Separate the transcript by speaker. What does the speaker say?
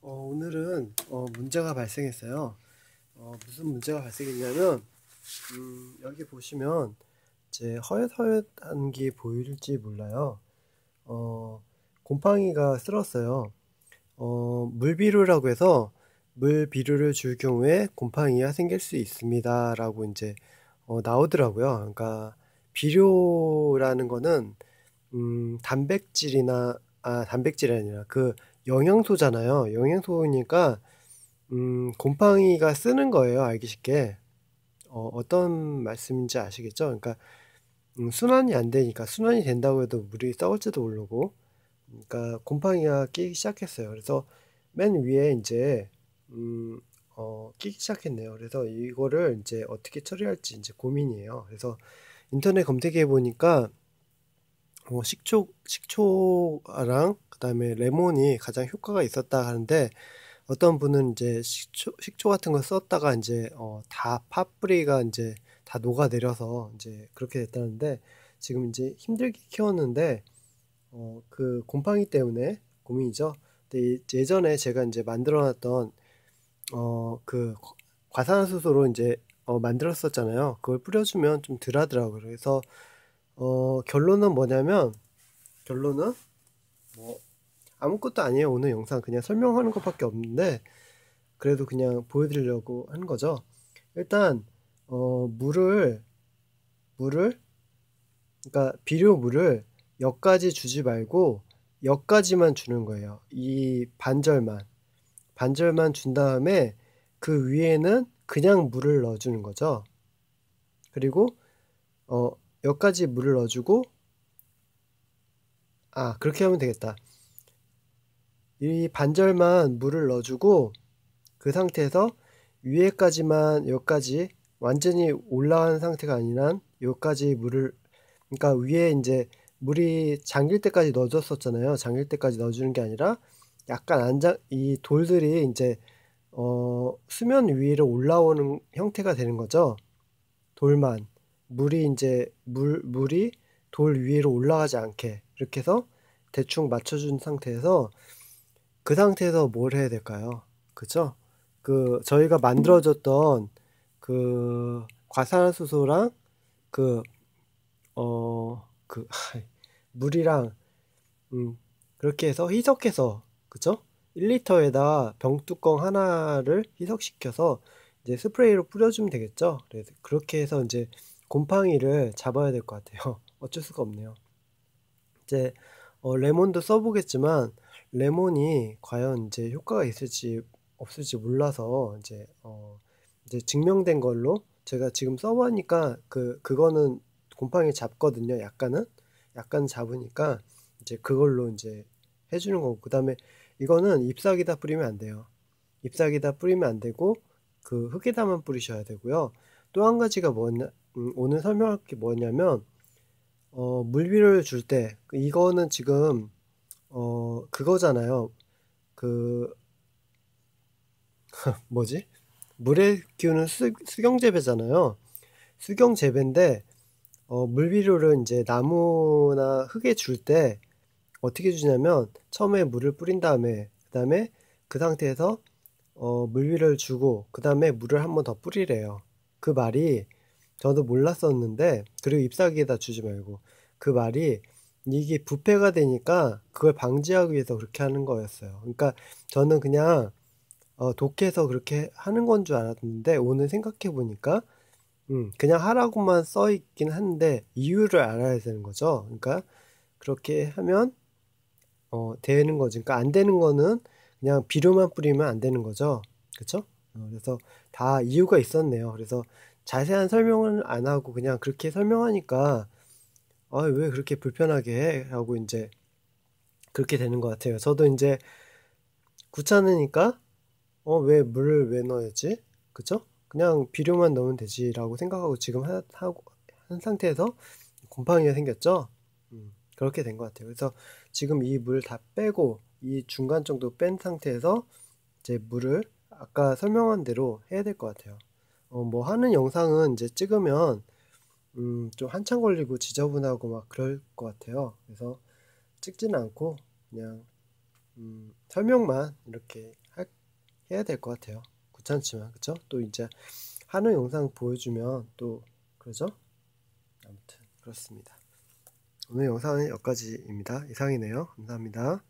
Speaker 1: 어, 오늘은 어, 문제가 발생했어요. 어, 무슨 문제가 발생했냐면 음, 여기 보시면 제 허엿허엿한 게 보일지 몰라요. 어, 곰팡이가 쓸었어요. 어, 물비료라고 해서 물비료를 줄 경우에 곰팡이가 생길 수 있습니다. 라고 이제 어, 나오더라고요. 그러니까 비료라는 거는 음, 단백질이나 아 단백질이 아니라 그 영양소잖아요. 영양소니까 음, 곰팡이가 쓰는 거예요. 알기 쉽게. 어, 어떤 말씀인지 아시겠죠? 그러니까 음, 순환이 안 되니까 순환이 된다고 해도 물이 싸울지도 모르고 그러니까 곰팡이가 끼기 시작했어요. 그래서 맨 위에 이제 음, 어, 끼기 시작했네요. 그래서 이거를 이제 어떻게 처리할지 이제 고민이에요. 그래서 인터넷 검색해 보니까 어, 식초 식초랑 그다음에 레몬이 가장 효과가 있었다 하는데 어떤 분은 이제 식초, 식초 같은 거 썼다가 이제 어, 다 파뿌리가 이제 다 녹아 내려서 이제 그렇게 됐다는데 지금 이제 힘들게 키웠는데 어, 그 곰팡이 때문에 고민이죠. 근데 예전에 제가 이제 만들어놨던 어, 그 과산화수소로 이제 어, 만들었었잖아요. 그걸 뿌려주면 좀 덜하더라고요. 그래서 어, 결론은 뭐냐면 결론은 뭐 아무것도 아니에요. 오늘 영상 그냥 설명하는 것밖에 없는데 그래도 그냥 보여드리려고 한 거죠. 일단 어, 물을 물을 그러니까 비료 물을 여기까지 주지 말고 여기까지만 주는 거예요. 이 반절만 반절만 준 다음에 그 위에는 그냥 물을 넣어주는 거죠. 그리고 어, 여기까지 물을 넣어주고 아 그렇게 하면 되겠다. 이 반절만 물을 넣어주고 그 상태에서 위에까지만 여기까지 완전히 올라간 상태가 아니라 여기까지 물을 그러니까 위에 이제 물이 잠길 때까지 넣어줬었잖아요. 잠길 때까지 넣어주는 게 아니라 약간 안장 이 돌들이 이제 어, 수면 위로 올라오는 형태가 되는 거죠. 돌만 물이 이제 물 물이 돌 위로 올라가지 않게 이렇게 해서 대충 맞춰준 상태에서 그 상태에서 뭘 해야 될까요? 그죠? 그 저희가 만들어줬던 그 과산화수소랑 그 어 그 물이랑 음 그렇게 해서 희석해서 그죠? 1리터에다 병뚜껑 하나를 희석시켜서 이제 스프레이로 뿌려주면 되겠죠? 그래서 그렇게 해서 이제 곰팡이를 잡아야 될 것 같아요. 어쩔 수가 없네요. 이제 어, 레몬도 써보겠지만 레몬이 과연 이제 효과가 있을지 없을지 몰라서 이제 어 이제 증명된 걸로 제가 지금 써보니까 그 그거는 곰팡이 잡거든요. 약간은 약간 잡으니까 이제 그걸로 이제 해주는 거고 그다음에 이거는 잎사귀다 뿌리면 안 돼요. 잎사귀다 뿌리면 안 되고 그 흙에다만 뿌리셔야 되고요. 또 한 가지가 뭐냐 음, 오늘 설명할 게 뭐냐면 어, 물비를줄 때 이거는 지금 어, 그거잖아요. 그 뭐지? 물에 키우는 수, 수경 재배잖아요. 수경 재배인데 어, 물비료를 이제 나무나 흙에 줄 때 어떻게 주냐면 처음에 물을 뿌린 다음에 그다음에 그 상태에서 어, 물비료를 주고 그다음에 물을 한 번 더 뿌리래요. 그 말이 저도 몰랐었는데 그리고 잎사귀에다 주지 말고 그 말이 이게 부패가 되니까 그걸 방지하기 위해서 그렇게 하는 거였어요. 그러니까 저는 그냥 어, 독해서 그렇게 하는 건 줄 알았는데 오늘 생각해 보니까 음, 그냥 하라고만 써 있긴 한데 이유를 알아야 되는 거죠. 그러니까 그렇게 하면 어, 되는 거지. 그러니까 안 되는 거는 그냥 비료만 뿌리면 안 되는 거죠. 그렇죠? 그래서 다 이유가 있었네요. 그래서 자세한 설명은안 하고 그냥 그렇게 설명하니까 아, 왜 그렇게 불편하게 해? 라고 이제 그렇게 되는 것 같아요. 저도 이제 구찮으니까 어, 왜 물을 왜 넣어야지? 그죠? 그냥 비료만 넣으면 되지라고 생각하고 지금 하, 하고 한 상태에서 곰팡이가 생겼죠? 음, 그렇게 된 것 같아요. 그래서 지금 이 물 다 빼고 이 중간 정도 뺀 상태에서 이제 물을 아까 설명한 대로 해야 될 것 같아요. 어, 뭐 하는 영상은 이제 찍으면 음, 좀 한참 걸리고 지저분하고 막 그럴 것 같아요. 그래서 찍진 않고 그냥 음, 설명만 이렇게 할, 해야 될 것 같아요. 귀찮지만 그쵸? 또 이제 하는 영상 보여주면 또 그러죠? 아무튼 그렇습니다. 오늘 영상은 여기까지입니다. 이상이네요. 감사합니다.